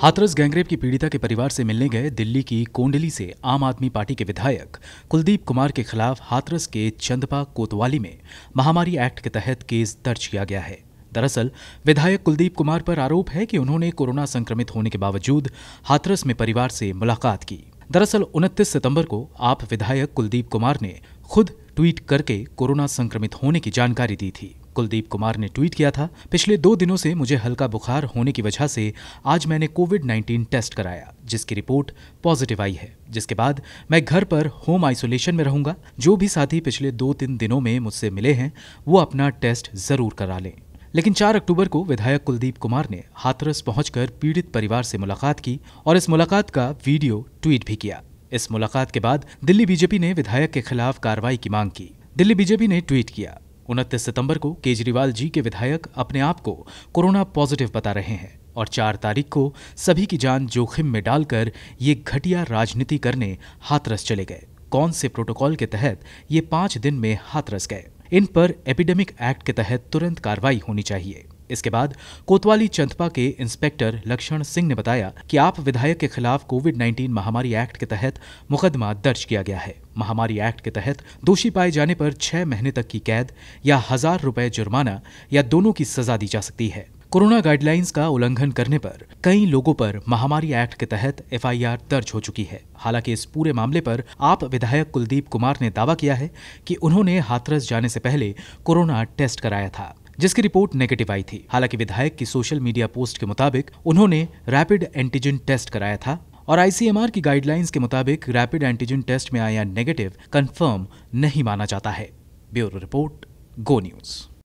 Hathras gangrape की पीड़िता के परिवार से मिलने गए दिल्ली की कोंडली से आम आदमी पार्टी के विधायक कुलदीप कुमार के खिलाफ हाथरस के चंदपा कोतवाली में महामारी एक्ट के तहत केस दर्ज किया गया है दरअसल विधायक कुलदीप कुमार पर आरोप है कि उन्होंने कोरोना संक्रमित होने के बावजूद हाथरस में परिवार से मुलाकात की दरअसल उनतीस सितंबर को आप विधायक कुलदीप कुमार ने खुद ट्वीट करके कोरोना संक्रमित होने की जानकारी दी थी कुलदीप कुमार ने ट्वीट किया था पिछले दो दिनों से मुझे हल्का बुखार होने की वजह से आज मैंने कोविड 19 टेस्ट कराया जिसकी रिपोर्ट पॉजिटिव आई है जिसके बाद मैं घर पर होम आइसोलेशन में रहूंगा जो भी साथी पिछले दो तीन दिनों में मुझसे मिले हैं वो अपना टेस्ट जरूर करा लें लेकिन 4 अक्टूबर को विधायक कुलदीप कुमार ने हाथरस पहुंचकर पीड़ित परिवार से मुलाकात की और इस मुलाकात का वीडियो ट्वीट भी किया इस मुलाकात के बाद दिल्ली बीजेपी ने विधायक के खिलाफ कार्रवाई की मांग की दिल्ली बीजेपी ने ट्वीट किया उनतीस सितंबर को केजरीवाल जी के विधायक अपने आप को कोरोना पॉजिटिव बता रहे हैं और चार तारीख को सभी की जान जोखिम में डालकर ये घटिया राजनीति करने हाथरस चले गए कौन से प्रोटोकॉल के तहत ये पांच दिन में हाथरस गए इन पर एपिडेमिक एक्ट के तहत तुरंत कार्रवाई होनी चाहिए इसके बाद कोतवाली चंदपा के इंस्पेक्टर लक्षण सिंह ने बताया कि आप विधायक के खिलाफ कोविड 19 महामारी एक्ट के तहत मुकदमा दर्ज किया गया है महामारी एक्ट के तहत दोषी पाए जाने पर छह महीने तक की कैद या हजार रुपए जुर्माना या दोनों की सजा दी जा सकती है कोरोना गाइडलाइंस का उल्लंघन करने पर कई लोगों पर महामारी एक्ट के तहत एफआईआर दर्ज हो चुकी है हालांकि इस पूरे मामले पर आप विधायक कुलदीप कुमार ने दावा किया है कि उन्होंने हाथरस जाने से पहले कोरोना टेस्ट कराया था जिसकी रिपोर्ट नेगेटिव आई थी हालांकि विधायक की सोशल मीडिया पोस्ट के मुताबिक उन्होंने रैपिड एंटीजन टेस्ट कराया था और आईसीएमआर की गाइडलाइंस के मुताबिक रैपिड एंटीजन टेस्ट में आया नेगेटिव कंफर्म नहीं माना जाता है ब्यूरो रिपोर्ट गो न्यूज़